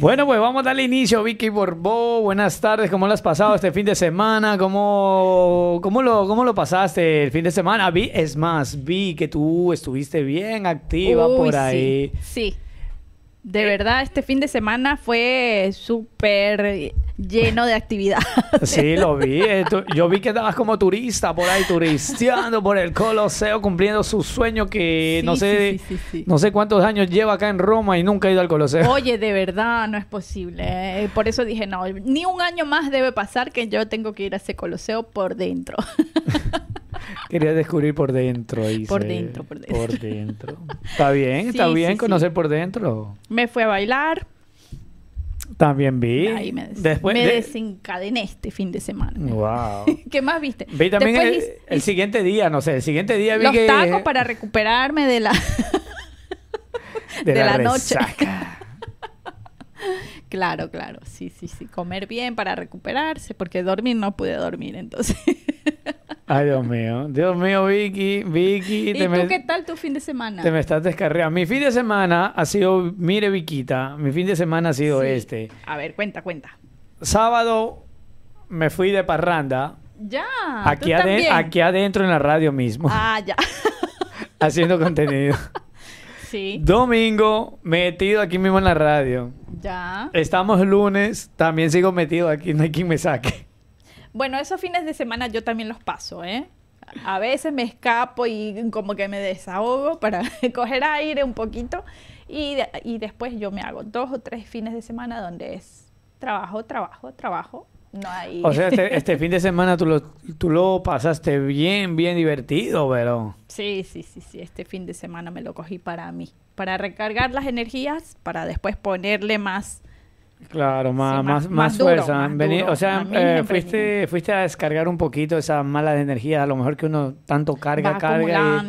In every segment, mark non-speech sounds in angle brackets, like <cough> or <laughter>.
Bueno, pues vamos a darle inicio, Vicky Borbó. Buenas tardes, ¿cómo lo has pasado este fin de semana? ¿Cómo, cómo, lo, cómo lo pasaste el fin de semana? Vi, es más, vi que tú estuviste bien activa por ahí. Sí, sí de eh, verdad, este fin de semana fue súper lleno de actividad. Sí, lo vi. <laughs> Eh, yo vi que estabas como turista por ahí, turisteando por el Colosseo, cumpliendo su sueño que no sé no sé cuántos años lleva acá en Roma y nunca ha ido al Colosseo. Oye, de verdad, no es posible. Eh. por eso dije, no, ni un año más debe pasar que yo tengo que ir a ese Colosseo por dentro. <laughs> Quería descubrir por dentro. Hice, por dentro, por dentro. Está bien, está bien conocer por dentro. Me fui a bailar. También vi. Ahí me, Después me desencadené este fin de semana. Wow. <laughs> ¿Qué más viste? Vi también el, siguiente día, no sé, el siguiente día vi Los tacos para recuperarme de la... <laughs> de, la noche. <laughs> claro, claro. Sí, sí, sí. Comer bien para recuperarse, porque dormir no pude dormir, entonces... Ay, Dios mío. Dios mío, Vicky, Vicky. ¿Y tú qué tal tu fin de semana? Te me estás descarreando. Mi fin de semana ha sido, mire, Viquita, mi fin de semana ha sido este. A ver, cuenta, cuenta. Sábado me fui de parranda. Ya. Aquí, aquí adentro en la radio mismo. <laughs> Ah, ya. <laughs> haciendo contenido. Sí. Domingo, metido aquí mismo en la radio. Ya. Estamos lunes, también sigo metido aquí, no hay quien me saque. Bueno, esos fines de semana yo también los paso, ¿eh? A veces me escapo y como que me desahogo para <laughs> coger aire un poquito y, después yo me hago dos o tres fines de semana donde es trabajo, trabajo, trabajo. No hay... O sea, este, este, fin de semana tú lo, tú lo pasaste bien, bien divertido, pero... Sí, sí, sí, sí, este fin de semana me lo cogí para mí, para recargar las energías, para después ponerle más Claro, más, fuerza. o sea, eh, fuiste, fuiste a descargar un poquito esa mala de energía. a lo mejor que uno tanto carga, carga.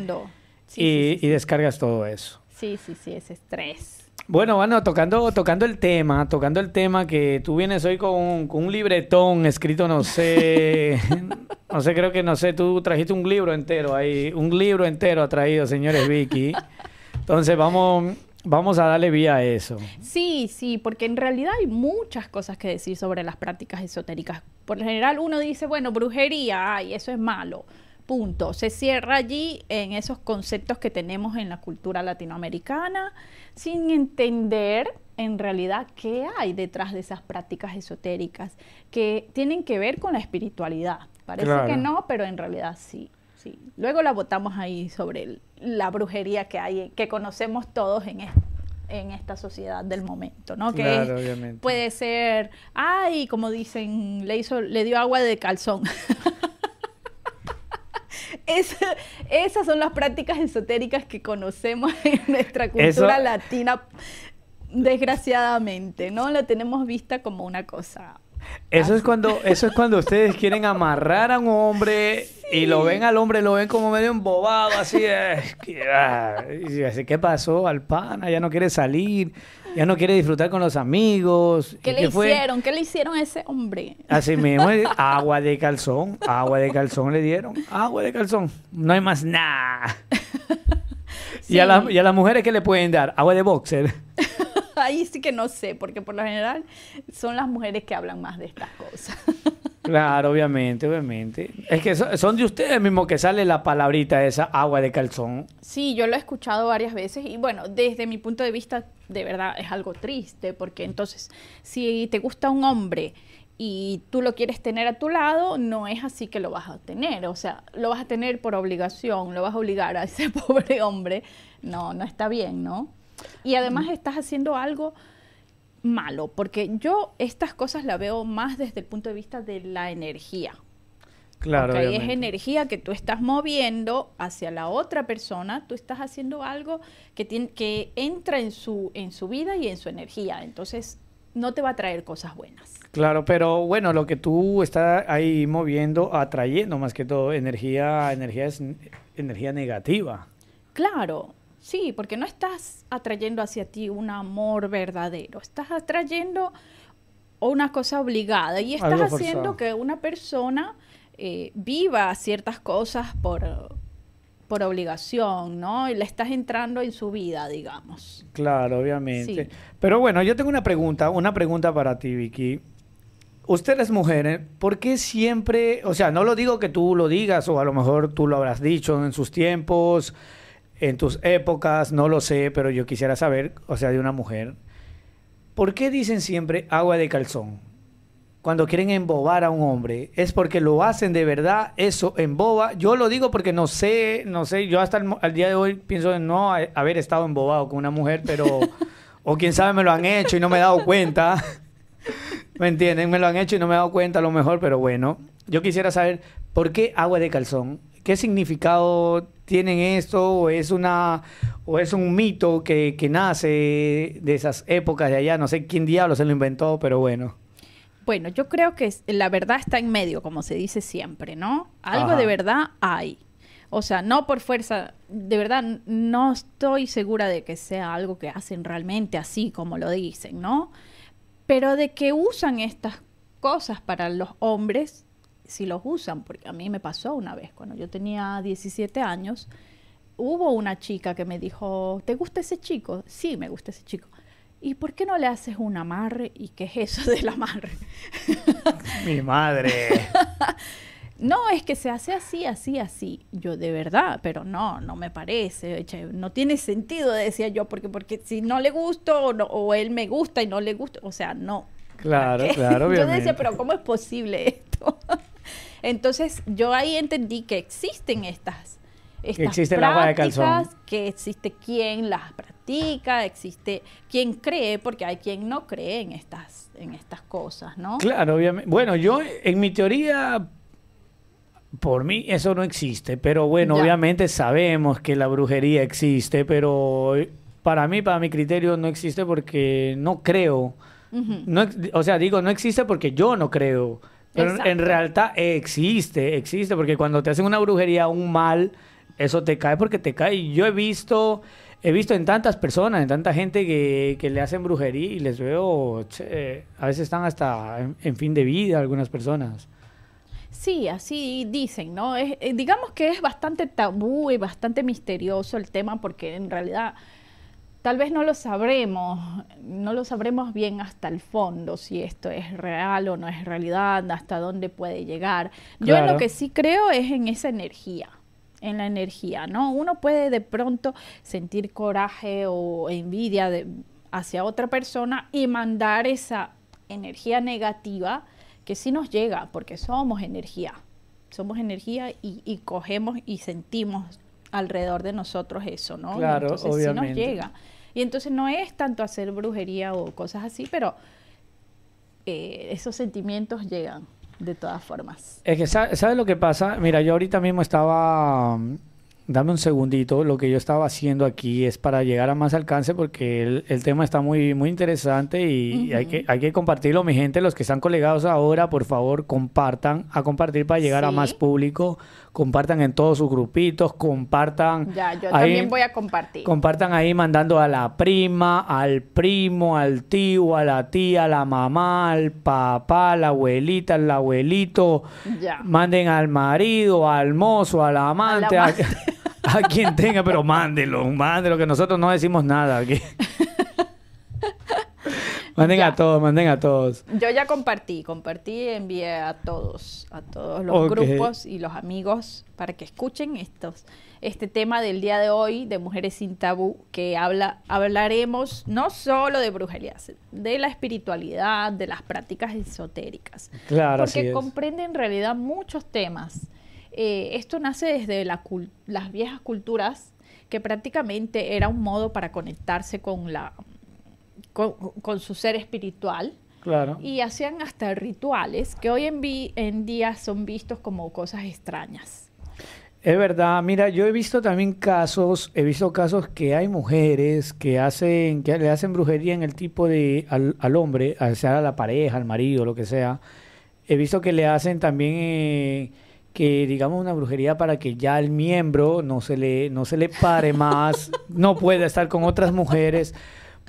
Y, descargas todo eso. Sí, sí, sí, ese estrés. Bueno, bueno, tocando, tocando el tema, tocando el tema que tú vienes hoy con, con un libretón escrito, no sé, <laughs> no sé, creo que no sé, tú trajiste un libro entero ahí, un libro entero ha traído, señores Vicky. Entonces vamos, Vamos a darle vía a eso. Sí, sí, porque en realidad hay muchas cosas que decir sobre las prácticas esotéricas. Por lo general uno dice, bueno, brujería, ay, eso es malo. Punto. Se cierra allí en esos conceptos que tenemos en la cultura latinoamericana, sin entender en realidad qué hay detrás de esas prácticas esotéricas que tienen que ver con la espiritualidad. Parece que no, pero en realidad sí. Sí. Luego la votamos ahí sobre la brujería que hay, que conocemos todos en esta sociedad del momento, ¿no? Que claro, puede ser, ay, como dicen, le le dio agua de calzón. <laughs> esas son las prácticas esotéricas que conocemos en nuestra cultura latina, desgraciadamente, ¿no? La tenemos vista como una cosa eso es cuando, eso es cuando ustedes quieren amarrar a un hombre y lo ven al hombre, lo ven como medio embobado, así y así ¿qué pasó al pana? Ya no quiere salir, ya no quiere disfrutar con los amigos. ¿Qué le hicieron? ¿Qué le hicieron a ese hombre? Así mismo, <laughs> agua de calzón, agua de calzón le dieron, agua de calzón, no hay más nada. <laughs> ¿Y, a y a las mujeres qué le pueden dar? Agua de boxer. <laughs> ahí sí que no sé, porque por lo general son las mujeres que hablan más de estas cosas. <laughs> Claro, obviamente, obviamente. Es que son de ustedes mismos que sale la palabrita esa agua de calzón. Sí, yo lo he escuchado varias veces y bueno, desde mi punto de vista, de verdad es algo triste, porque entonces, si te gusta un hombre y tú lo quieres tener a tu lado, no es así que lo vas a tener. O sea, lo vas a tener por obligación, lo vas a obligar a <laughs> ese pobre hombre. No, no está bien, ¿no? Y además estás haciendo algo malo, porque yo estas cosas la veo más desde el punto de vista de la energía. Claro. Porque ahí es energía que tú estás moviendo hacia la otra persona, tú estás haciendo algo que, que entra en su, en su vida y en su energía. Entonces, no te va a traer cosas buenas. Claro, pero bueno, lo que tú estás ahí moviendo, atrayendo más que todo, energía, energía es energía negativa. Claro, Sí, porque no estás atrayendo hacia ti un amor verdadero, estás atrayendo una cosa obligada y estás haciendo que una persona eh, viva ciertas cosas por, por obligación, ¿no? Y le estás entrando en su vida, digamos. Claro, obviamente. Pero bueno, yo tengo una pregunta, una pregunta para ti, Vicky. Ustedes mujeres, ¿eh? ¿por qué siempre, o sea, no lo digo que tú lo digas o a lo mejor tú lo habrás dicho en sus tiempos, en tus épocas, no lo sé, pero yo quisiera saber, o sea, de una mujer, ¿por qué dicen siempre agua de calzón? Cuando quieren embobar a un hombre, es porque lo hacen de verdad, eso emboba. Yo lo digo porque no sé, no sé, yo hasta el día de hoy pienso en no haber estado embobado con una mujer, pero, <laughs> o quién sabe, me lo han hecho y no me he dado cuenta. ¿Me entienden? Me lo han hecho y no me he dado cuenta a lo mejor, pero bueno, yo quisiera saber por qué agua de calzón qué significado tienen esto o es una o es un mito que, nace de esas épocas de allá, no sé quién diablo se lo inventó, pero bueno. Bueno, yo creo que la verdad está en medio, como se dice siempre, ¿no? Algo de verdad hay. O sea, no por fuerza, de verdad no estoy segura de que sea algo que hacen realmente así como lo dicen, ¿no? Pero de que usan estas cosas para los hombres, si los usan, porque a mí me pasó una vez, cuando yo tenía 17 años, hubo una chica que me dijo, ¿te gusta ese chico? Sí, me gusta ese chico. ¿Y por qué no le haces un amarre? ¿Y qué es eso del amarre? <laughs> Mi madre. <laughs> no, es que se hace así, así, así. Yo de verdad, pero no, no me parece. no tiene sentido, decía yo, porque, porque si no le gusto o, él me gusta y no le gusta, o sea, no. Claro, claro, <laughs> Yo decía, pero ¿cómo es posible esto? Entonces yo ahí entendí que existen estas, estas prácticas, que existe quien las practica, existe quien cree, porque hay quien no cree en estas, en estas cosas, ¿no? Claro, obviamente. Bueno, yo en mi teoría por mí eso no existe, pero bueno, obviamente sabemos que la brujería existe, pero eh, para mí, para mi criterio, no existe porque no creo. no, o sea, digo, no existe porque yo no creo. Pero en realidad existe, existe, porque cuando te hacen una brujería, un mal, eso te cae porque te cae. Yo he visto, he visto en tantas personas, en tanta gente que, le hacen brujería y les veo, a veces están hasta en, fin de vida algunas personas. Sí, así dicen, ¿no? Es, eh, digamos que es bastante tabú y bastante misterioso el tema porque en realidad Tal vez no lo sabremos, no lo sabremos bien hasta el fondo si esto es real o no es realidad, hasta dónde puede llegar. Yo en lo que sí creo es en esa energía en la energía, ¿no? Uno puede de pronto sentir coraje o envidia de, hacia otra persona y mandar esa energía negativa que sí nos llega, porque somos energía, somos energía y, y cogemos y sentimos alrededor de nosotros eso, ¿no? Claro, entonces nos llega. Y entonces no es tanto hacer brujería o cosas así, pero eh, esos sentimientos llegan de todas formas. Es que, ¿sabes lo que pasa? Mira, yo ahorita mismo estaba... Mm, dame un segundito, lo que yo estaba haciendo aquí es para llegar a más alcance porque el, tema está muy, muy interesante y, hay, que, hay que compartirlo, mi gente, los que están colegados ahora, por favor, compartan a compartir para llegar a más público compartan en todos sus grupitos, compartan. Ya, yo también voy a compartir. Compartan ahí mandando a la prima, al primo, al tío, a la tía, a la mamá, al papá, a la abuelita, al abuelito. Manden al marido, al mozo, al amante, a, la <laughs> a, quien tenga, pero mándelo mándelo que nosotros no decimos nada aquí. <laughs> Manden a todos, manden a todos. Yo ya compartí, compartí, envié a todos, a todos los grupos y los amigos para que escuchen estos, este tema del día de hoy de Mujeres sin Tabú, que habla, hablaremos no solo de brujería, de la espiritualidad, de las prácticas esotéricas. Claro, Porque comprende en realidad muchos temas. Eh, esto nace desde la las viejas culturas que prácticamente era un modo para conectarse con la con, su ser espiritual. Y hacían hasta rituales que hoy en, día son vistos como cosas extrañas. Es verdad, mira, yo he visto también casos, he visto casos que hay mujeres que hacen, que le hacen brujería en el tipo de al, hombre, al sea a la pareja, al marido, lo que sea. He visto que le hacen también eh, que digamos una brujería para que ya el miembro no se le, no se le pare más, <laughs> no pueda estar con otras mujeres.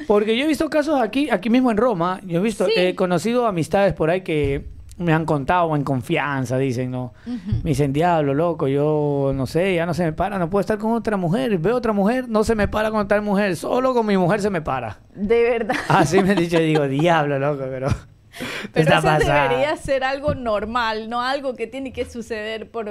Porque yo he visto casos aquí, aquí mismo en Roma, yo he visto, he conocido amistades por ahí que me han contado en confianza, dicen, ¿no? Me dicen, diablo, loco, yo no sé, ya no se me para, no puedo estar con otra mujer, veo otra mujer, no se me para con tal mujer, solo con mi mujer se me para. De verdad. Así me han dicho, digo, diablo, loco, pero... Pero eso debería ser algo normal, no algo que tiene que suceder por,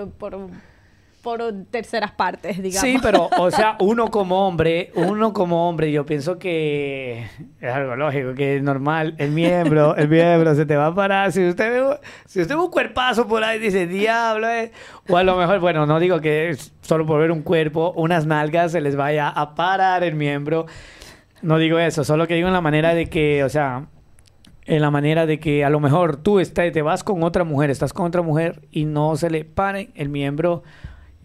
por terceras partes, digamos. Sí, pero, o sea, <laughs> uno como hombre, uno como hombre, yo pienso que es algo lógico, que es normal, el miembro, el miembro se te va a parar. Si usted ve, si usted ve un cuerpazo por ahí, dice, diablo, eh". o a lo mejor, bueno, no digo que solo por ver un cuerpo, unas nalgas se les vaya a parar el miembro. No digo eso, solo que digo en la manera de que, o sea, en la manera de que a lo mejor tú te vas con otra mujer, estás con otra mujer y no se le pare el miembro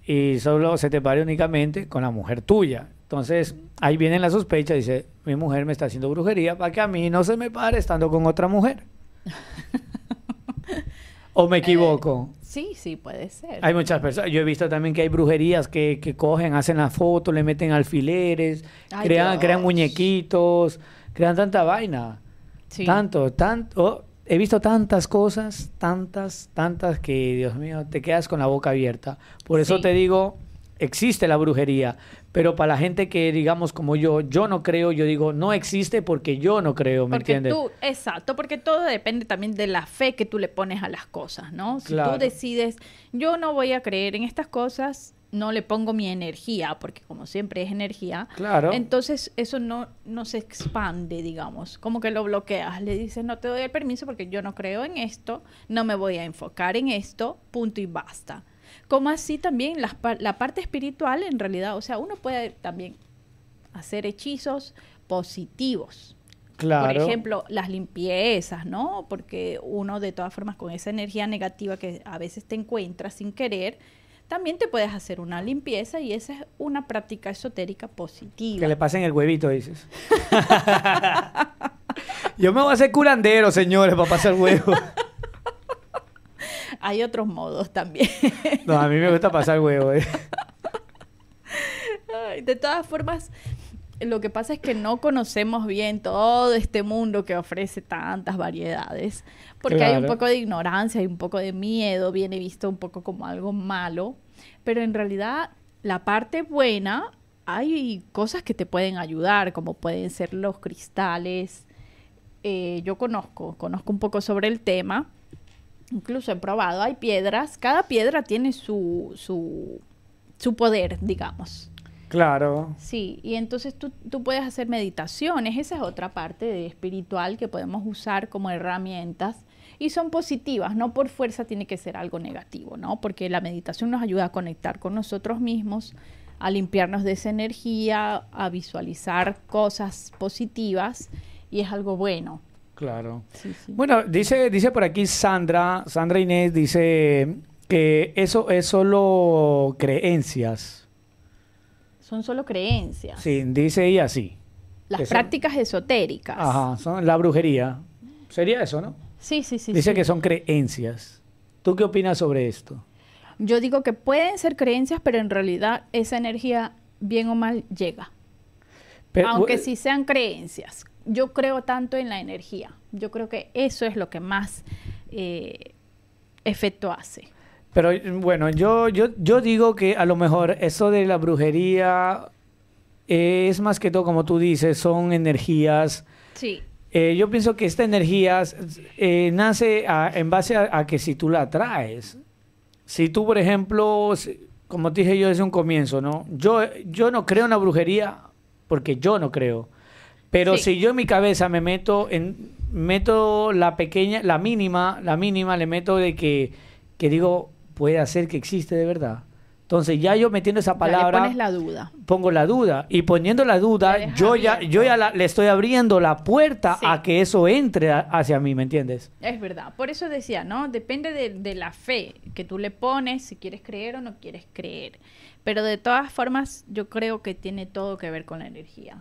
y solo se te pare únicamente con la mujer tuya. Entonces ahí viene la sospecha, dice, mi mujer me está haciendo brujería para que a mí no se me pare estando con otra mujer. <laughs> ¿O me equivoco? Eh, sí, sí, puede ser. Hay muchas personas. Yo he visto también que hay brujerías que, cogen, hacen la foto, le meten alfileres, crean, crean muñequitos, crean tanta vaina. Tanto, tanto he visto tantas cosas, tantas, tantas que, Dios mío, te quedas con la boca abierta. Por eso te digo, existe la brujería, pero para la gente que digamos como yo, yo no creo, yo digo, no existe porque yo no creo, ¿me porque entiendes? exacto, porque todo depende también de la fe que tú le pones a las cosas, ¿no? Si tú decides, yo no voy a creer en estas cosas, no le pongo mi energía, porque como siempre es energía, claro. entonces eso no, no se expande, digamos, como que lo bloqueas, le dices, no te doy el permiso porque yo no creo en esto, no me voy a enfocar en esto, punto y basta. Como así también la, la parte espiritual en realidad, o sea, uno puede también hacer hechizos positivos. Claro. Por ejemplo, las limpiezas, ¿no? Porque uno de todas formas con esa energía negativa que a veces te encuentras sin querer, también te puedes hacer una limpieza y esa es una práctica esotérica positiva. Que le pasen el huevito, dices. <laughs> Yo me voy a hacer curandero, señores, para pasar huevo. <laughs> Hay otros modos también. no, a mí me gusta pasar huevo. Eh. de todas formas, lo que pasa es que no conocemos bien todo este mundo que ofrece tantas variedades, porque hay un poco de ignorancia, hay un poco de miedo, viene visto un poco como algo malo, pero en realidad la parte buena, hay cosas que te pueden ayudar, como pueden ser los cristales. Eh, yo conozco, conozco un poco sobre el tema, incluso he probado, hay piedras, cada piedra tiene su, su poder, digamos. Claro. Sí, y entonces tú, puedes hacer meditaciones, esa es otra parte de espiritual que podemos usar como herramientas y son positivas, no por fuerza tiene que ser algo negativo, ¿no? Porque la meditación nos ayuda a conectar con nosotros mismos, a limpiarnos de esa energía, a visualizar cosas positivas y es algo bueno. Claro. sí. Bueno, dice, dice por aquí Sandra, Sandra Inés dice que eso es solo creencias son solo creencias. Sí, dice ella así. Las prácticas esotéricas. Ajá, son la brujería. Sería eso, ¿no? Sí, sí, sí. Dice que son creencias. ¿Tú qué opinas sobre esto? Yo digo que pueden ser creencias, pero en realidad esa energía, bien o mal, llega. Aunque pues, sí sean creencias. Yo creo tanto en la energía. Yo creo que eso es lo que más eh, efecto hace. Pero bueno, yo, yo, yo digo que a lo mejor eso de la brujería eh, es más que todo, como tú dices, son energías. Sí. Eh, yo pienso que esta energía eh, nace en base a, que si tú la atraes. Si tú, por ejemplo, como te dije yo desde un comienzo, ¿no? Yo, yo no creo en la brujería porque yo no creo. Pero si yo en mi cabeza me meto en meto la pequeña, la mínima, la mínima le meto de que, que digo, puede hacer que existe de verdad. Entonces ya yo metiendo esa palabra... Le pones la duda. Pongo la duda. Y poniendo la duda, yo ya, yo ya le estoy abriendo la puerta a que eso entre hacia mí, ¿me entiendes? Es verdad. Por eso decía, ¿no? Depende de, la fe que tú le pones, si quieres creer o no quieres creer. Pero de todas formas, yo creo que tiene todo que ver con la energía.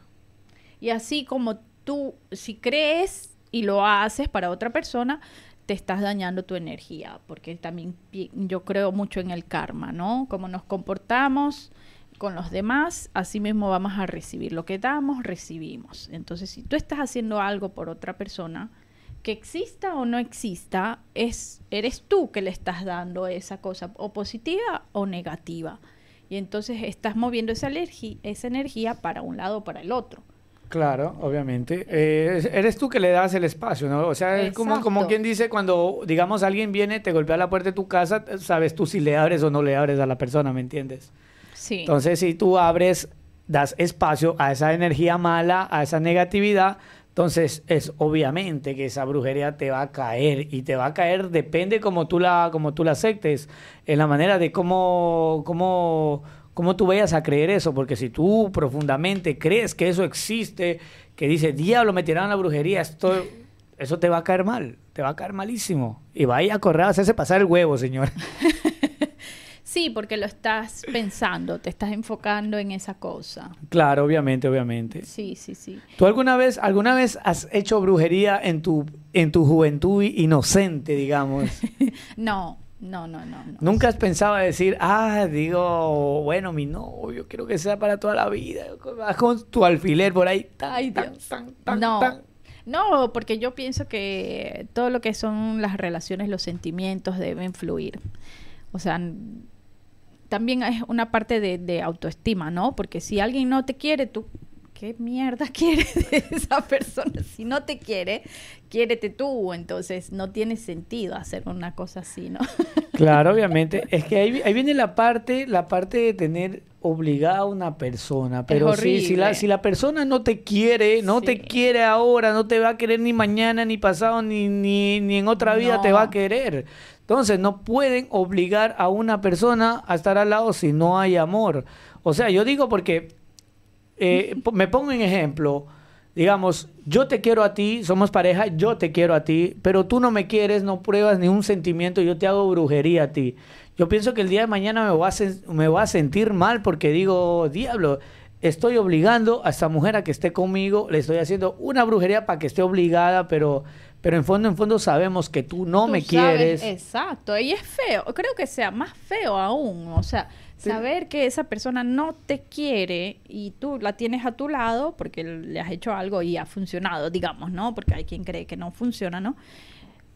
Y así como tú, si crees y lo haces para otra persona, te estás dañando tu energía, porque también yo creo mucho en el karma, ¿no? Como nos comportamos con los demás, así mismo vamos a recibir. Lo que damos, recibimos. Entonces, si tú estás haciendo algo por otra persona, que exista o no exista, es, eres tú que le estás dando esa cosa, o positiva o negativa. Y entonces estás moviendo esa, esa energía para un lado o para el otro. Claro, obviamente. Eh, eres tú que le das el espacio, ¿no? O sea, es como, como quien dice cuando, digamos, alguien viene, te golpea la puerta de tu casa, sabes tú si le abres o no le abres a la persona, ¿me entiendes? Sí. Entonces, si tú abres, das espacio a esa energía mala, a esa negatividad, entonces es obviamente que esa brujería te va a caer y te va a caer, depende como tú la, como tú la aceptes, en la manera de cómo... cómo cómo tú vayas a creer eso, porque si tú profundamente crees que eso existe, que dice, diablo, me tiraron la brujería, esto, eso te va a caer mal, te va a caer malísimo. Y vaya a correr a hacerse pasar el huevo, señor. <laughs> sí, porque lo estás pensando, te estás enfocando en esa cosa. Claro, obviamente, obviamente. Sí, sí, sí. ¿Tú alguna vez, alguna vez has hecho brujería en tu, en tu juventud inocente, digamos? <laughs> no, no, no, no, Nunca has pensado decir, ah, digo, bueno, mi novio, quiero que sea para toda la vida. con tu alfiler por ahí. Ay, Dios. Tan, no. No, porque yo pienso que todo lo que son las relaciones, los sentimientos deben fluir. O sea, también es una parte de, de autoestima, ¿no? Porque si alguien no te quiere, tú ¿qué mierda <laughs> quiere de esa persona? Si no te quiere, quiérete tú. Entonces no tiene sentido hacer una cosa así, ¿no? <laughs> Claro, obviamente. Es que ahí, viene la parte, la parte de tener obligada a una persona. Pero si, si, la, persona no te quiere, no te quiere ahora, no te va a querer ni mañana, ni pasado, ni, ni, en otra vida te va a querer. Entonces no pueden obligar a una persona a estar al lado si no hay amor. O sea, yo digo porque eh, me pongo en ejemplo, digamos, yo te quiero a ti, somos pareja, yo te quiero a ti, pero tú no me quieres, no pruebas ni un sentimiento, yo te hago brujería a ti. Yo pienso que el día de mañana me voy a, sentir mal porque digo, oh, diablo, estoy obligando a esta mujer a que esté conmigo, le estoy haciendo una brujería para que esté obligada, pero pero en fondo, en fondo sabemos que tú no me quieres. Exacto, y es feo, creo que sea más feo aún, o sea, Saber que esa persona no te quiere y tú la tienes a tu lado porque le has hecho algo y ha funcionado, digamos, ¿no? Porque hay quien cree que no funciona, ¿no?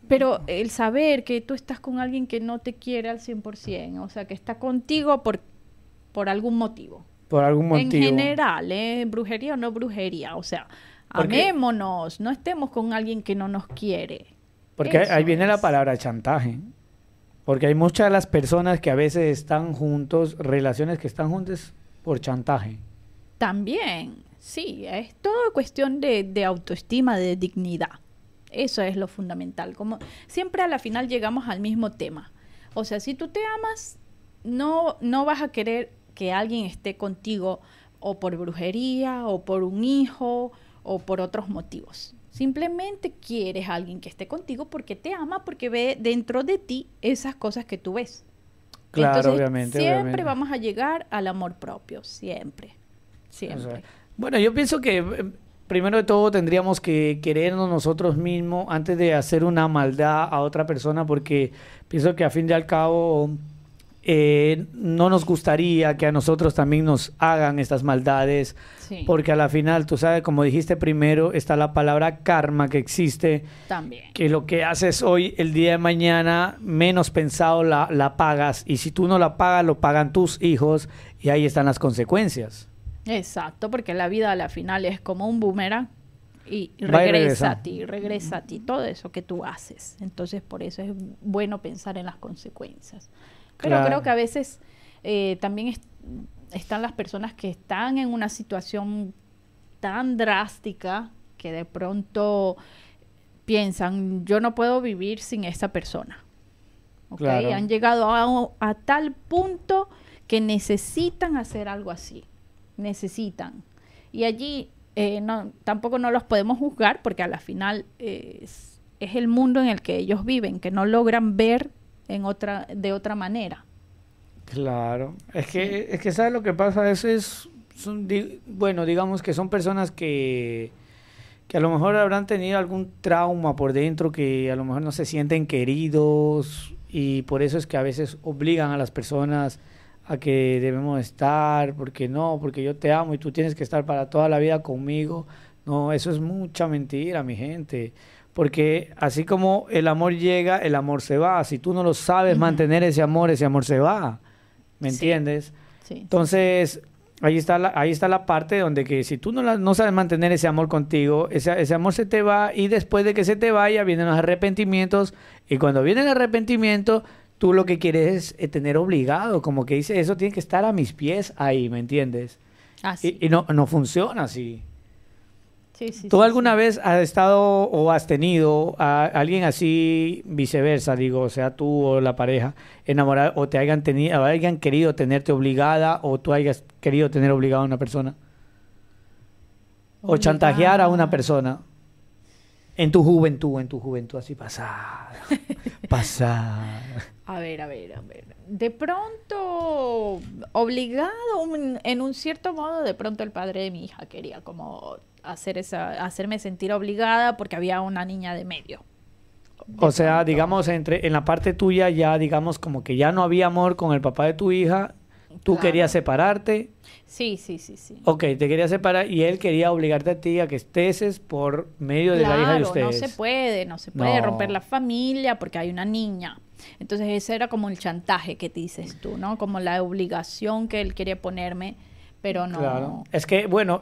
Pero el saber que tú estás con alguien que no te quiere al 100%, o sea, que está contigo por, por algún motivo. Por algún motivo. En general, ¿eh? Brujería o no brujería, o sea, amémonos, no estemos con alguien que no nos quiere. Porque ahí viene la palabra chantaje. Porque hay muchas de las personas que a veces están juntos, relaciones que están juntas por chantaje. También, sí, es toda cuestión de, autoestima, de dignidad. Eso es lo fundamental. Como siempre a la final llegamos al mismo tema. O sea, si tú te amas, no, no vas a querer que alguien esté contigo o por brujería o por un hijo o por otros motivos. Simplemente quieres a alguien que esté contigo porque te ama, porque ve dentro de ti esas cosas que tú ves. Claro, obviamente. Siempre vamos a llegar al amor propio, siempre. Siempre. bueno, yo pienso que eh, primero de todo tendríamos que querernos nosotros mismos antes de hacer una maldad a otra persona, porque pienso que a fin de al cabo eh, no nos gustaría que a nosotros también nos hagan estas maldades, porque a la final, tú sabes, como dijiste primero, está la palabra karma que existe, también. que lo que haces hoy, el día de mañana, menos pensado la, la pagas, y si tú no la pagas, lo pagan tus hijos, y ahí están las consecuencias. Exacto, porque la vida a la final es como un boomerang y regresa a ti, regresa a ti todo eso que tú haces. Entonces, por eso es bueno pensar en las consecuencias. Pero creo que a veces eh, también están las personas que están en una situación tan drástica que de pronto piensan, yo no puedo vivir sin esa persona. ¿Okay? Han llegado a, tal punto que necesitan hacer algo así. Necesitan. Y allí eh, tampoco no los podemos juzgar porque a la final eh, es, el mundo en el que ellos viven, que no logran ver en otra, de otra manera. Claro, es que, es que ¿sabes lo que pasa? Eso es, son, bueno, digamos que son personas que, que a lo mejor habrán tenido algún trauma por dentro, que a lo mejor no se sienten queridos y por eso es que a veces obligan a las personas a que debemos estar, porque no, porque yo te amo y tú tienes que estar para toda la vida conmigo. No, eso es mucha mentira, mi gente. Porque así como el amor llega, el amor se va. Si tú no lo sabes mantener ese amor, ese amor se va. ¿Me entiendes? Entonces, ahí está la, ahí está la parte donde que si tú no, sabes mantener ese amor contigo, ese, ese, amor se te va y después de que se te vaya vienen los arrepentimientos y cuando viene el arrepentimiento, tú lo que quieres es eh, tener obligado, como que dice, eso tiene que estar a mis pies ahí, ¿me entiendes? Así. Ah, y, y no, no funciona así. ¿Tú alguna vez has estado o has tenido a alguien así, viceversa, digo, sea, tú o la pareja, enamorada, o te hayan, tenido, hayan querido tenerte obligada, o tú hayas querido tener obligada a una persona? O chantajear a una persona. En tu juventud, en tu juventud, así pasada. <laughs> pasada. A ver, a ver, a ver de pronto obligado en un cierto modo, de pronto el padre de mi hija quería como hacer esa, hacerme sentir obligada porque había una niña de medio. o sea, digamos, entre, en la parte tuya ya, digamos, como que ya no había amor con el papá de tu hija, tú querías separarte. Sí, sí, sí, sí. Ok, te quería separar y él quería obligarte a ti a que estés por medio de la hija de ustedes. no se puede, no se puede romper la familia porque hay una niña. Entonces ese era como el chantaje que dices tú, ¿no? Como la obligación que él quería ponerme, pero no. Claro. Es que, bueno,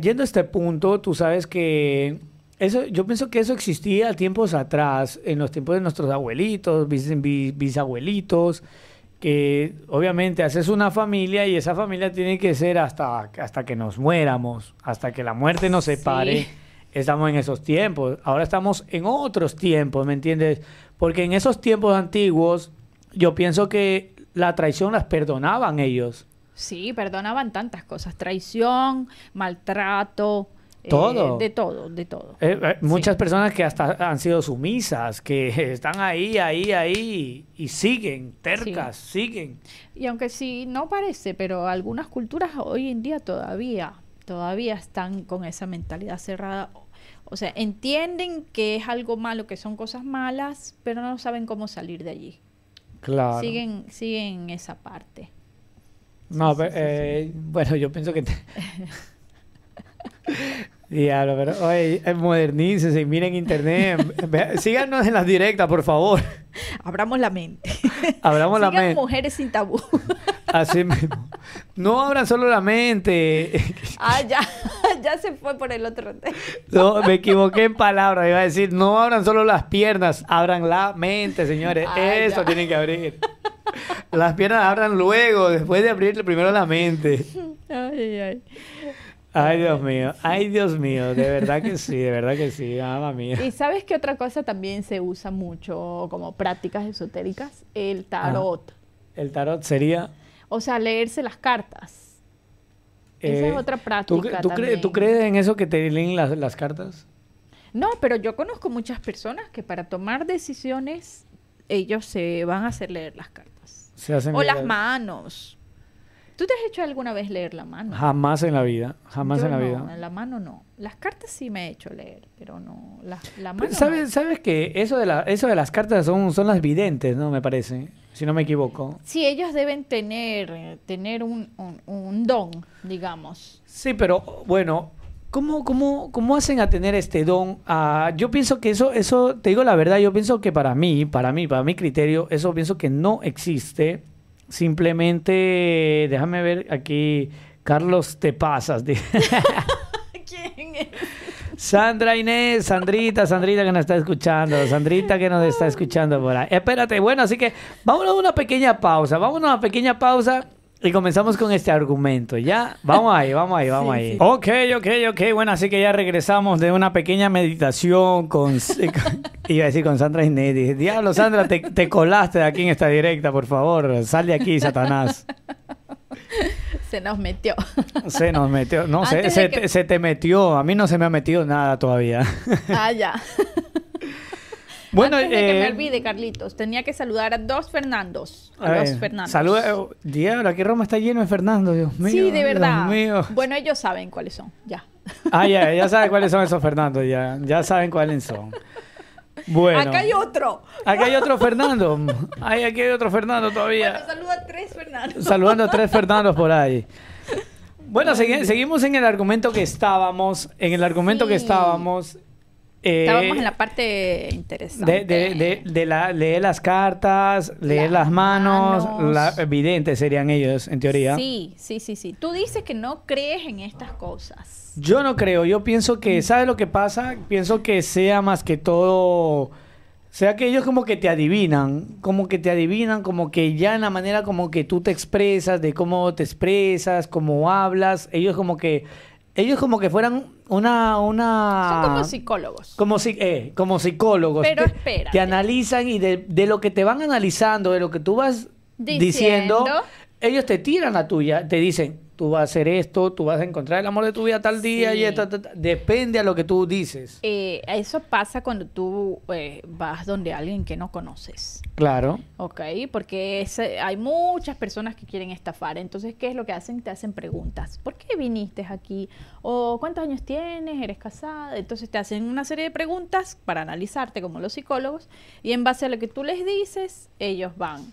yendo a este punto, tú sabes que eso, yo pienso que eso existía tiempos atrás, en los tiempos de nuestros abuelitos, bisabuelitos, que obviamente haces una familia y esa familia tiene que ser hasta, hasta que nos muéramos, hasta que la muerte nos separe. Estamos en esos tiempos, ahora estamos en otros tiempos, ¿me entiendes? Porque en esos tiempos antiguos, yo pienso que la traición las perdonaban ellos. Sí, perdonaban tantas cosas. Traición, maltrato. Eh, todo. de todo, de todo. Eh, eh, muchas personas que hasta han sido sumisas, que <laughs> están ahí, ahí, ahí y siguen, tercas, siguen. Y aunque sí, no parece, pero algunas culturas hoy en día todavía, todavía están con esa mentalidad cerrada o sea, entienden que es algo malo, que son cosas malas, pero no saben cómo salir de allí. Claro. Siguen, siguen esa parte. No, pero, eh, bueno, yo pienso que... <laughs> Diablo, pero oye, eh, modernícense, miren internet, síganos en las directas, por favor. Abramos la mente. Abramos la mente. mujeres sin tabú. Así mismo. No abran solo la mente. Ah, ya, <laughs> ya se fue por el otro No, me equivoqué en palabras. Iba a decir, no abran solo las piernas, abran la mente, señores. Ah, Eso tienen que abrir. Las piernas abran luego, después de abrirle primero la mente. Ay, ay. Ay, Dios mío, ay, Dios mío, de verdad que sí, de verdad que sí, mamá mía. Y sabes qué otra cosa también se usa mucho como prácticas esotéricas, el tarot. Ah, el tarot sería. O sea, leerse las cartas. Esa es eh, otra práctica. ¿tú, tú, ¿Tú, crees en eso que te leen las, las cartas? No, pero yo conozco muchas personas que para tomar decisiones ellos se van a hacer leer las cartas. Se hacen o las manos. ¿Tú te has hecho alguna vez leer la mano? Jamás en la vida, jamás en la vida. En la mano no. Las cartas sí me he hecho leer, pero no. ¿Sabes, que eso de, eso de las cartas son, son las videntes, ¿no? Me parece, si no me equivoco. Sí, ellos deben tener, tener un, un, un don, digamos. Sí, pero bueno, ¿Cómo, cómo, ¿Cómo hacen a tener este don? Ah, yo pienso que eso, eso, te digo la verdad, yo pienso que para mí, para mí, para mi criterio, eso pienso que no existe. Simplemente, déjame ver aquí, Carlos, te pasas. <laughs> ¿Quién Sandra Inés, Sandrita, Sandrita que nos está escuchando, Sandrita que nos está escuchando por ahí. Espérate, bueno, así que vámonos a una pequeña pausa, vámonos a una pequeña pausa y comenzamos con este argumento, ¿ya? Vamos ahí, vamos ahí, vamos ahí. Ok, ok, ok. Bueno, así que ya regresamos de una pequeña meditación con... <laughs> iba a decir con Sandra Inés. diablo, Sandra, te, colaste de aquí en esta directa, por favor. Sal de aquí, Satanás. Se nos metió. Se nos metió. No, se, te, se te metió. A mí no se me ha metido nada todavía. Ah, ya. <laughs> Bueno, que me eh, olvide, Carlitos, tenía que saludar a dos Fernandos. A, dos Fernandos. Saluda, oh, Diablo, aquí Roma está lleno de Fernando, Dios mío. Sí, de verdad. Bueno, ellos saben cuáles son, ya. Ah, ya, ya saben cuáles son esos Fernandos, ya, ya saben cuáles son. Bueno. Acá hay otro. Acá hay otro Fernando. Ay, aquí hay otro Fernando todavía. Bueno, a tres Fernandos. Saludando a tres Fernandos por ahí. Bueno, seguimos en el argumento que estábamos, en el argumento que estábamos Estábamos eh, en la parte interesante. De, de, de, leer las cartas, leer las, manos, evidentes serían ellos, en teoría. Sí, sí, sí, sí. Tú dices que no crees en estas cosas. Yo no creo. Yo pienso que, mm. ¿sabes lo que pasa? Pienso que sea más que todo... Sea que ellos como que te adivinan, como que te adivinan, como que ya en la manera como que tú te expresas, de cómo te expresas, cómo hablas, ellos como que ellos como que fueran una... una Son como psicólogos. Como, eh, como psicólogos. Pero espera analizan y de, lo que te van analizando, de lo que tú vas diciendo ellos te tiran la tuya, te dicen, tú vas a hacer esto, tú vas a encontrar el amor de tu vida tal día y esto depende a lo que tú dices. Eh, eso pasa cuando tú eh, vas donde alguien que no conoces. Claro. Ok, porque hay muchas personas que quieren estafar, entonces ¿qué es lo que hacen? Te hacen preguntas. ¿Por qué viniste aquí? ¿O cuántos años tienes? ¿Eres casada? Entonces te hacen una serie de preguntas para analizarte como los psicólogos y en base a lo que tú les dices, ellos van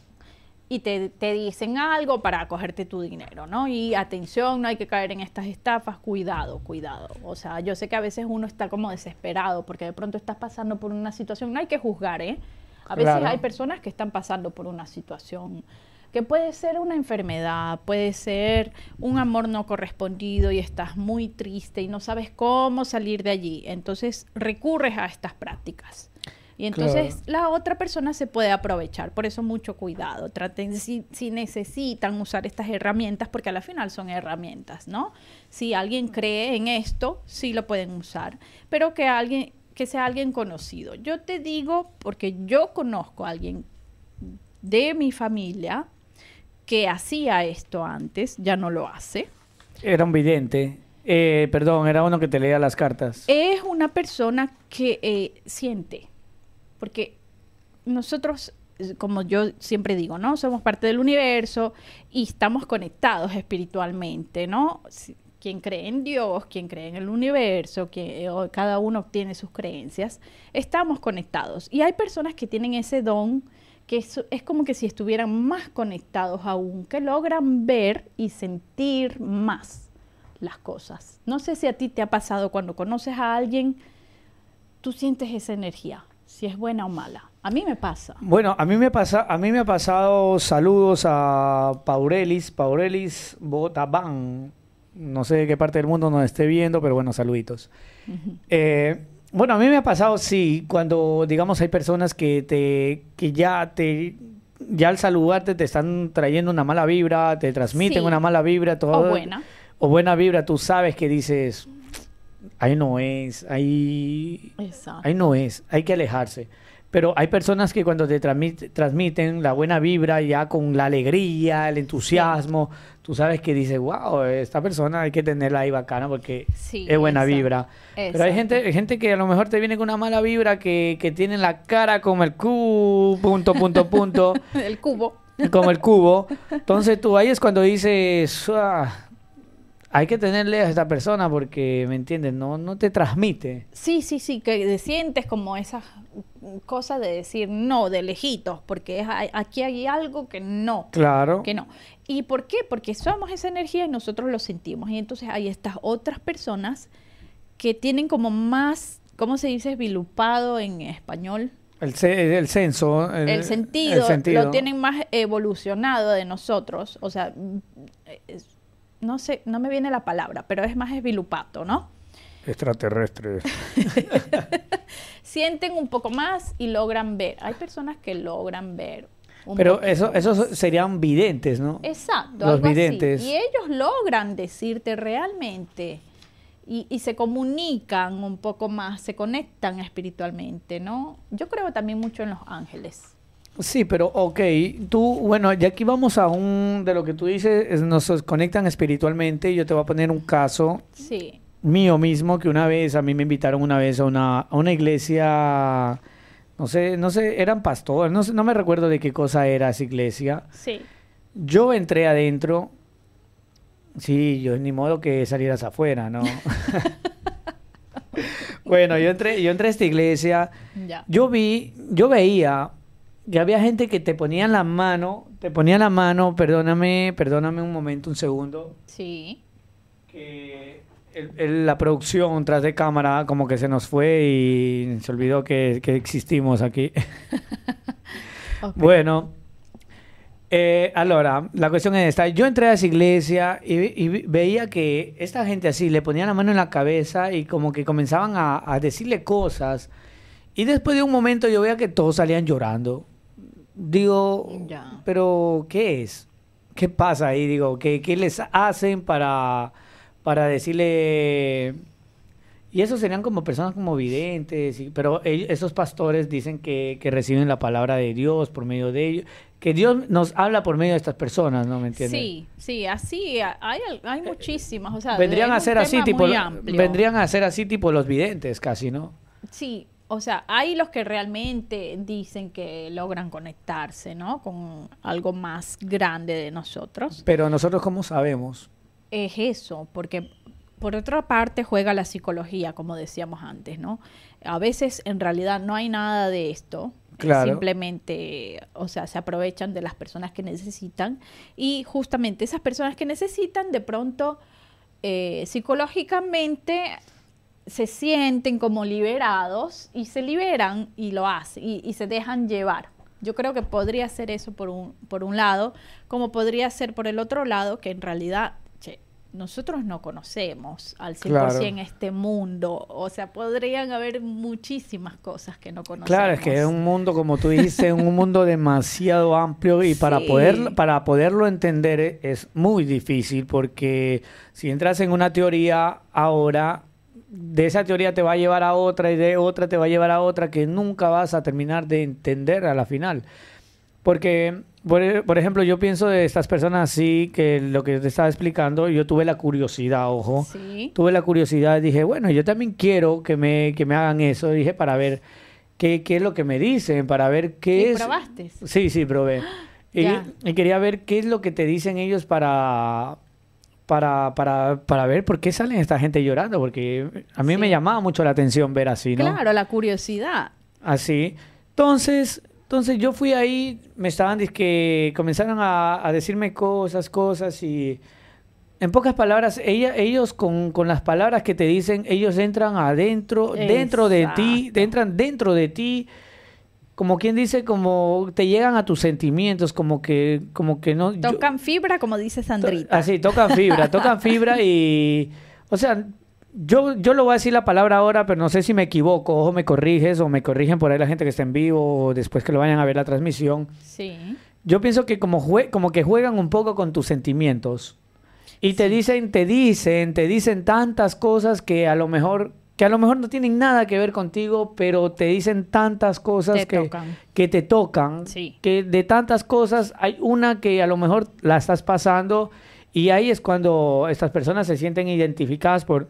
y te, dicen algo para cogerte tu dinero, ¿no? Y atención, no hay que caer en estas estafas, cuidado, cuidado. O sea, yo sé que a veces uno está como desesperado porque de pronto estás pasando por una situación, no hay que juzgar, ¿eh? A veces hay personas que están pasando por una situación que puede ser una enfermedad, puede ser un amor no correspondido y estás muy triste y no sabes cómo salir de allí. Entonces recurres a estas prácticas. Y entonces la otra persona se puede aprovechar. Por eso mucho cuidado. Traten si, necesitan usar estas herramientas, porque al final son herramientas, ¿no? Si alguien cree en esto, sí lo pueden usar. Pero que alguien, que sea alguien conocido. Yo te digo, porque yo conozco a alguien de mi familia que hacía esto antes, ya no lo hace. Era un vidente. Eh, perdón, era uno que te leía las cartas. Es una persona que eh, siente porque nosotros, eh, como yo siempre digo, ¿no? Somos parte del universo y estamos conectados espiritualmente, ¿no? Quien cree en Dios, quien cree en el universo, quien, cada uno tiene sus creencias, estamos conectados. Y hay personas que tienen ese don que es como que si estuvieran más conectados aún, que logran ver y sentir más las cosas. No sé si a ti te ha pasado cuando conoces a alguien, tú sientes esa energía, si es buena o mala. A mí me pasa. Bueno, a mí me pasa, a mí me ha pasado saludos a Paurelis, Paurelis Botaban. No sé de qué parte del mundo nos esté viendo, pero bueno, saluditos. Eh, bueno, a mí me ha pasado, sí, cuando digamos hay personas que te, que ya te, ya al saludarte te están trayendo una mala vibra, te transmiten una mala vibra, todo. O buena. O buena vibra, tú sabes que dices, ahí no es, ahí, ahí no es, hay que alejarse. Pero hay personas que cuando te transmiten la buena vibra, ya con la alegría, el entusiasmo, tú sabes que dices, wow, esta persona hay que tenerla ahí bacana porque es buena vibra. Pero hay gente, hay gente que a lo mejor te viene con una mala vibra que, tiene la cara como el cubo, punto, punto, punto. <laughs> el cubo. Como el cubo. <laughs> Entonces tú ahí es cuando dices, ah, hay que tenerle a esta persona porque, ¿me entiendes? No, no te transmite. Sí, sí, sí, que sientes como esas cosas de decir no, de lejitos, porque aquí hay algo que no. Claro. Que no. ¿Y por qué? Porque somos esa energía y nosotros lo sentimos. Y entonces hay estas otras personas que tienen como más, ¿cómo se dice? Vilupado en español. El, el senso. El, el, sentido, el, sentido, lo tienen más evolucionado de nosotros. O sea, no sé, no me viene la palabra, pero es más esvilupato, ¿no? Extraterrestres. <laughs> Sienten un poco más y logran ver. Hay personas que logran ver. Pero eso, esos serían videntes, ¿no? Exacto. Los videntes. Y ellos logran decirte realmente. Y, y, se comunican un poco más, se conectan espiritualmente, ¿no? Yo creo también mucho en los ángeles. Sí, pero ok, tú, bueno, ya aquí vamos a un, de lo que tú dices, nos conectan espiritualmente yo te voy a poner un caso sí. mío mismo que una vez, a mí me invitaron una vez a una, una iglesia, no sé, no sé, eran pastores, no, no me recuerdo de qué cosa era esa iglesia. Sí. Yo entré adentro, sí, yo ni modo que salieras afuera, ¿no? <laughs> bueno, yo entré, yo entré a esta iglesia, ya. yo vi, yo veía ya había gente que te ponía la mano, te ponía la mano, perdóname, perdóname un momento, un segundo. Sí. Que la producción tras de cámara como que se nos fue y se olvidó que, existimos aquí. <laughs> Bueno. Eh, Ahora, la cuestión es esta. Yo entré a esa iglesia y, veía que esta gente así le ponía la mano en la cabeza y como que comenzaban a decirle cosas. Y después de un momento yo veía que todos salían llorando. Digo, pero ¿qué es? ¿Qué pasa ahí? Digo, ¿qué, les hacen para, para decirle... Y esos serían como personas como videntes, pero e, esos pastores dicen que, reciben la palabra de Dios por medio de ellos, que Dios nos habla por medio de estas personas, ¿no me entiendes? Sí, sí, así, hay, hay eh, muchísimas, vendrían a ser así, tipo, vendrían a ser así tipo los videntes casi, ¿no? Sí, o sea, hay los que realmente dicen que logran conectarse, ¿no? Con algo más grande de nosotros. Pero nosotros, ¿cómo sabemos? Es eso, porque por otra parte juega la psicología, como decíamos antes, ¿no? A veces en realidad no hay nada de esto, Simplemente, o sea, se aprovechan de las personas que necesitan y justamente esas personas que necesitan de pronto eh, psicológicamente se sienten como liberados y se liberan y lo hacen y, se dejan llevar. Yo creo que podría ser eso por un, por un lado, como podría ser por el otro lado, que en realidad nosotros no conocemos al 100% este mundo. O sea, podrían haber muchísimas cosas que no conocemos. Claro, es que es un mundo, como tú dices, un mundo <laughs> demasiado amplio y para, poder, para poderlo entender es muy difícil porque si entras en una teoría ahora de esa teoría te va a llevar a otra y de otra te va a llevar a otra que nunca vas a terminar de entender a la final. Porque, por, e, ejemplo, yo pienso de estas personas así, que lo que te estaba explicando, yo tuve la curiosidad, ojo, tuve la curiosidad, dije, bueno, yo también quiero que me, que me hagan eso, dije, para ver qué, es lo que me dicen, para ver qué es... probaste? Sí, sí, probé. <gasps> y, quería ver qué es lo que te dicen ellos para, para, ver por qué salen esta gente llorando, porque a mí me llamaba mucho la atención ver así, ¿no? Claro, la curiosidad. Así. Entonces, entonces yo fui ahí, me estaban que comenzaron a, decirme cosas, cosas y en pocas palabras, ella, ellos con, las palabras que te dicen, ellos entran adentro, dentro de ti, entran dentro de ti como quien dice, como te llegan a tus sentimientos, como que, como que no. Tocan fibra, como dice Sandrita. así, tocan fibra, tocan fibra y. O sea, yo, yo lo voy a decir la palabra ahora, pero no sé si me equivoco, o me corriges o me corrigen por ahí la gente que está en vivo o después que lo vayan a ver la transmisión. Sí. Yo pienso que como, como que juegan un poco con tus sentimientos. Y te dicen, te dicen, te dicen tantas cosas que a lo mejor que a lo mejor no tienen nada que ver contigo, pero te dicen tantas cosas que, te tocan, que de tantas cosas hay una que a lo mejor la estás pasando y ahí es cuando estas personas se sienten identificadas por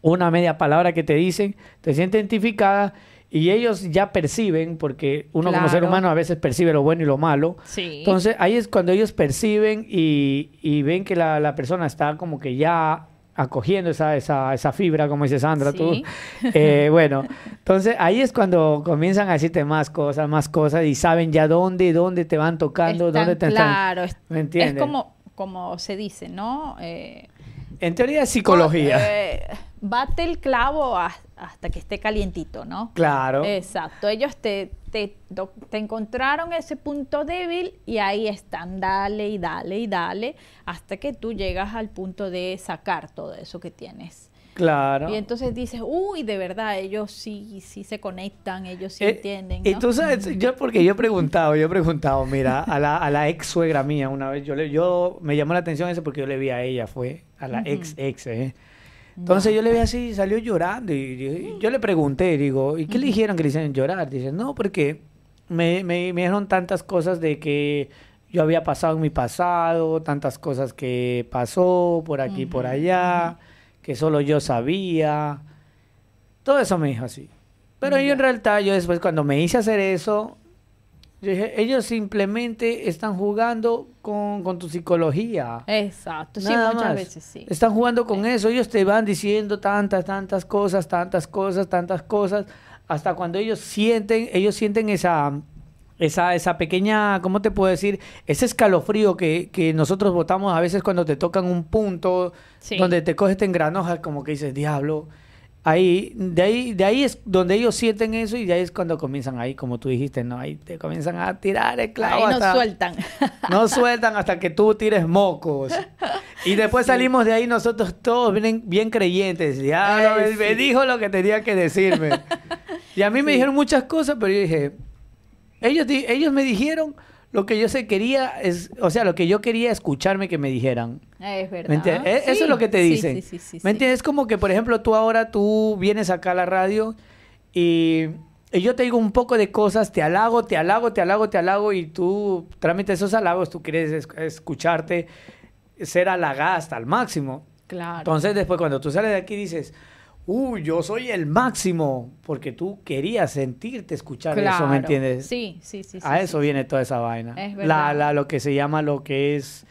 una media palabra que te dicen, te sienten identificada y ellos ya perciben, porque uno como ser humano a veces percibe lo bueno y lo malo. Entonces ahí es cuando ellos perciben y, ven que la, la persona está como que ya acogiendo esa, esa, esa fibra, como dice Sandra, tú. Eh, bueno, entonces ahí es cuando comienzan a decirte más cosas, más cosas y saben ya dónde, dónde te van tocando, dónde te claro, están. Claro, es como, como se dice, ¿no? Eh, en teoría de psicología. Eh, bate el clavo hasta que esté calientito, ¿no? Claro. Exacto. Ellos te, te, encontraron ese punto débil y ahí están, dale y dale y dale, hasta que tú llegas al punto de sacar todo eso que tienes. Claro. Y entonces dices, uy, de verdad, ellos sí, sí se conectan, ellos sí eh, entienden. ¿no? Y tú sabes, yo, porque yo he preguntado, yo he preguntado, mira, a la, ex suegra mía una vez, yo, le, yo me llamó la atención eso porque yo le vi a ella, fue, a la ex ex, eh. Entonces yo le vi así, salió llorando y, yo le pregunté, digo, ¿y qué le dijeron que le hicieron llorar? Dice, no, porque me, me, me dijeron tantas cosas de que yo había pasado en mi pasado, tantas cosas que pasó por aquí, por allá que solo yo sabía. Todo eso me dijo así. Pero yo en realidad, yo después cuando me hice hacer eso, yo dije, ellos simplemente están jugando con, tu psicología. Exacto, sí, muchas veces sí. Están jugando con eso, ellos te van diciendo tantas, tantas cosas, tantas cosas, tantas cosas, hasta cuando ellos sienten, ellos sienten esa esa, esa pequeña, ¿cómo te puedo decir? Ese escalofrío que, nosotros votamos a veces cuando te tocan un punto donde te coges en granos como que dices, diablo. Ahí, de ahí, de ahí es donde ellos sienten eso y de ahí es cuando comienzan ahí, como tú dijiste, ¿no? Ahí te comienzan a tirar el clavo. no sueltan. <laughs> No sueltan hasta que tú tires mocos. Y después salimos de ahí nosotros todos bien, bien creyentes. Ya, me dijo lo que tenía que decirme. Y a mí me dijeron muchas cosas, pero yo dije, ellos, ellos me dijeron lo que yo sé quería es, o sea, lo que yo quería escucharme que me dijeran. Ah, es verdad. E, eso es lo que te dicen. Sí, sí, ¿Me entiendes? Es como que, por ejemplo, tú ahora tú vienes acá a la radio y, yo te digo un poco de cosas, te halago, te halago, te halago, te halago y tú trámite esos halagos, tú quieres escucharte ser halagada hasta el máximo. Claro. Entonces después cuando tú sales de aquí dices, ¡Uy, uh, yo soy el máximo, porque tú querías sentirte escuchar eso, ¿me entiendes? Sí, sí, sí. A eso viene toda esa vaina. La, lo que se llama lo que es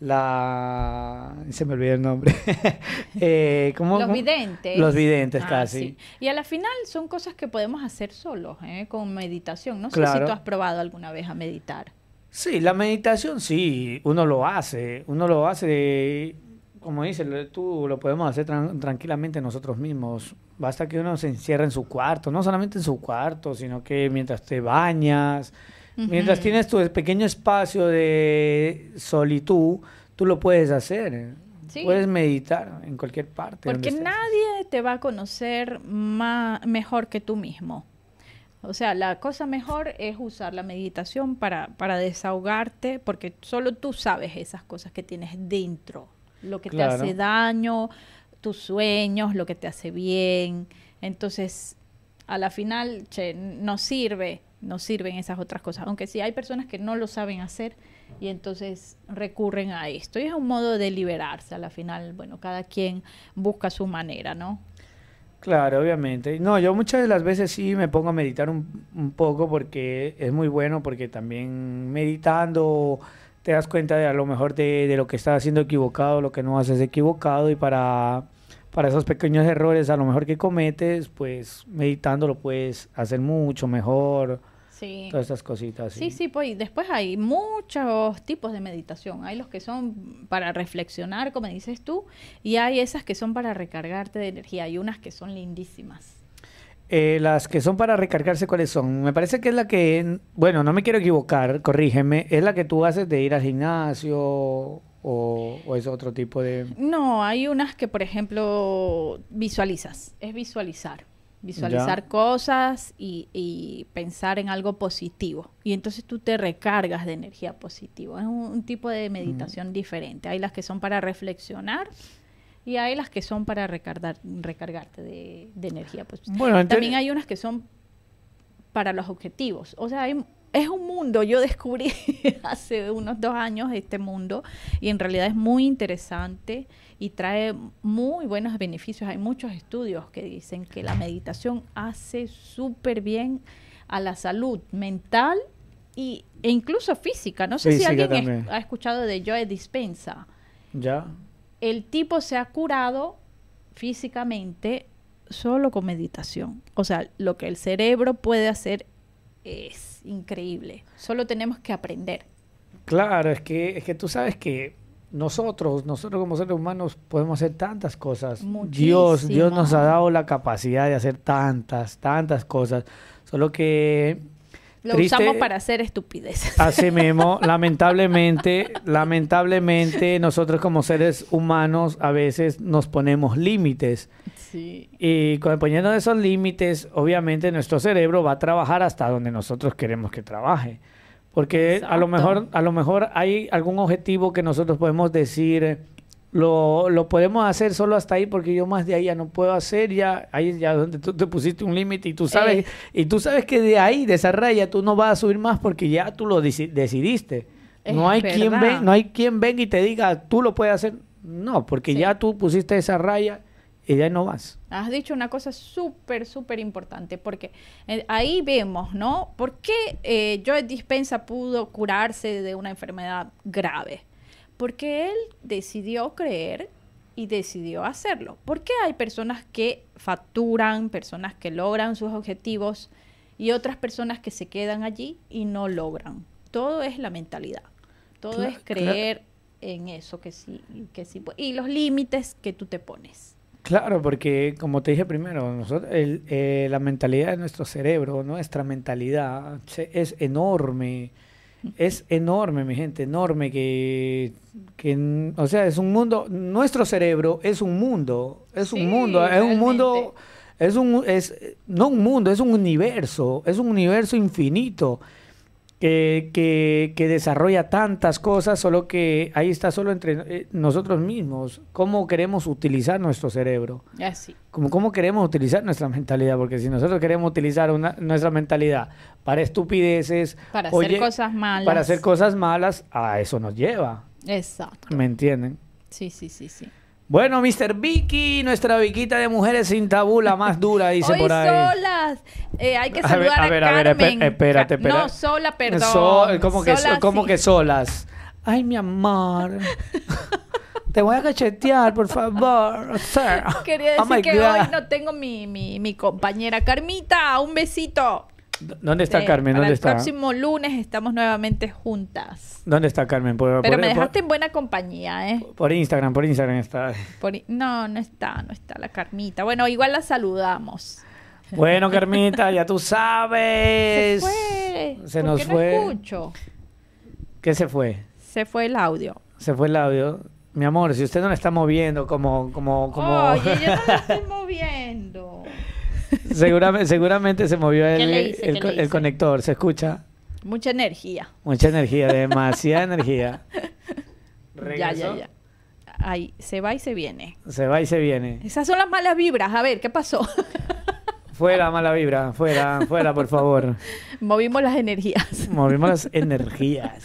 la se me olvidó el nombre <laughs> eh, los videntes los videntes ah, casi y a la final son cosas que podemos hacer solos ¿eh? con meditación no sé si tú has probado alguna vez a meditar sí la meditación sí uno lo hace uno lo hace como dices tú, lo podemos hacer tranquilamente nosotros mismos. Basta que uno se encierre en su cuarto, no solamente en su cuarto, sino que mientras te bañas, mientras tienes tu pequeño espacio de solitud, tú lo puedes hacer. Puedes meditar en cualquier parte. Porque nadie te va a conocer mejor que tú mismo. O sea, la cosa mejor es usar la meditación para, para desahogarte, porque solo tú sabes esas cosas que tienes dentro lo que te hace daño, tus sueños, lo que te hace bien. Entonces, a la final, che, no sirve, no sirven esas otras cosas. Aunque sí hay personas que no lo saben hacer y entonces recurren a esto. Y es un modo de liberarse. A la final, bueno, cada quien busca su manera, ¿no? Claro, obviamente. No, yo muchas de las veces sí me pongo a meditar un poco porque es muy bueno, porque también meditando te das cuenta de a lo mejor de, lo que estás haciendo equivocado, lo que no haces equivocado y para, para esos pequeños errores a lo mejor que cometes, pues meditándolo puedes hacer mucho mejor. Todas esas cositas. Sí, sí, pues después hay muchos tipos de meditación. Hay los que son para reflexionar, como dices tú, y hay esas que son para recargarte de energía. Hay unas que son lindísimas. Eh, las que son para recargarse, ¿cuáles son? Me parece que es la que, bueno, no me quiero equivocar, corrígeme, es la que tú haces de ir al gimnasio o, es otro tipo de... No, hay unas que, por ejemplo, visualizas, es visualizar visualizar cosas y, pensar en algo positivo. Y entonces tú te recargas de energía positiva. Es un, tipo de mm. meditación diferente. Hay las que son para reflexionar y hay las que son para recargarte de, energía. Pues. También hay unas que son para los objetivos. O sea, es un mundo, yo descubrí <laughs> hace unos dos años este mundo y en realidad es muy interesante y trae muy buenos beneficios. Hay muchos estudios que dicen que la meditación hace súper bien a la salud mental y, e incluso física. No sé si alguien ha escuchado de Joe Dispensa. Ya el tipo se ha curado físicamente solo con meditación. O sea, lo que el cerebro puede hacer es increíble. Solo tenemos que aprender. Claro, es que, es que tú sabes que nosotros, nosotros como seres humanos podemos hacer tantas cosas. Muchísimas. Dios, Dios nos ha dado la capacidad de hacer tantas, tantas cosas. Solo que lo usamos para hacer estupideces. <laughs> Así mismo, <laughs> lamentablemente, lamentablemente nosotros como seres humanos a veces nos ponemos límites. Sí. Y poniendo esos límites, obviamente nuestro cerebro va a trabajar hasta donde nosotros queremos que trabaje. Porque a lo mejor a lo mejor hay algún objetivo que nosotros podemos decir lo, podemos hacer solo hasta ahí porque yo más de ahí ya no puedo hacer, ya ahí ya donde tú te pusiste un límite y tú sabes eh. y tú sabes que de ahí de esa raya tú no vas a subir más porque ya tú lo decidiste. no hay quien venga, no hay quien venga y te diga, "Tú lo puedes hacer." No, porque ya tú pusiste esa raya y ya no vas. Has dicho una cosa súper, súper importante, porque eh, ahí vemos, ¿no? ¿Por qué eh, Joe Dispensa pudo curarse de una enfermedad grave? Porque él decidió creer y decidió hacerlo. Porque hay personas que facturan, personas que logran sus objetivos y otras personas que se quedan allí y no logran. Todo es la mentalidad. Todo es creer en eso que sí, que sí. Y los límites que tú te pones. Claro, porque como te dije primero, eh, la mentalidad de nuestro cerebro, nuestra mentalidad es enorme es enorme, mi gente, enorme, que, o sea, es un mundo, nuestro cerebro es un mundo, es un mundo, es un mundo, es no un mundo, es un universo, es un universo infinito que, que, desarrolla tantas cosas, solo que ahí está solo entre eh, nosotros mismos, cómo queremos utilizar nuestro cerebro, Así. Como, cómo queremos utilizar nuestra mentalidad, porque si nosotros queremos utilizar nuestra mentalidad para estupideces, para hacer cosas malas, para hacer cosas malas, a eso nos lleva. Exacto. ¿Me entienden? Sí, sí, sí, sí. Bueno, Mr. Vicky, nuestra Viquita de Mujeres sin Tabú, la más dura, dice por ahí. solas. Eh, hay que saludar a, ver, a, ver, A ver, espérate, espérate. No, sola, perdón. ¿cómo, que, que solas? Ay, mi amor. <laughs> Te voy a cachetear, por favor. Quería oh decir que hoy no tengo mi, mi, mi compañera Carmita. Un besito. ¿Dónde está Carmen? ¿Dónde está? El próximo lunes estamos nuevamente juntas. ¿Dónde está Carmen? Pero me dejaste en buena compañía, ¿eh? Por Instagram, por Instagram está. no, no está, no está la Carmita. Bueno, igual la saludamos. Bueno, <laughs> Carmita, ya tú sabes. Se fue. Se nos qué no Escucho? ¿Qué se fue? Se fue el audio. Se fue el audio. Mi amor, si usted no la está moviendo como... como, como... Oye, yo no la <laughs> estoy moviendo. <laughs> seguramente, seguramente se movió el, conector, se escucha. Mucha energía. Mucha energía, demasiada <laughs> energía. Ya, ya, ya. Ahí, se va y se viene. Se va y se viene. Esas son las malas vibras. A ver, ¿qué pasó? <laughs> Fuera, mala vibra, fuera, fuera, por favor. <laughs> Movimos las energías. Movimos las energías.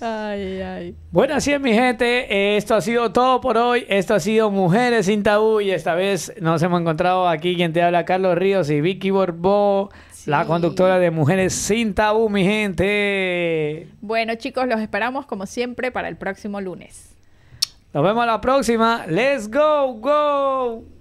Ay, ay. Bueno, así es, mi gente. Esto ha sido todo por hoy. Esto ha sido Mujeres sin Tabú. Y esta vez nos hemos encontrado aquí quien te habla, Carlos Ríos y Vicky Borbó, la conductora de Mujeres sin Tabú, mi gente. Bueno, chicos, los esperamos como siempre para el próximo lunes. Nos vemos la próxima. Let's go, go.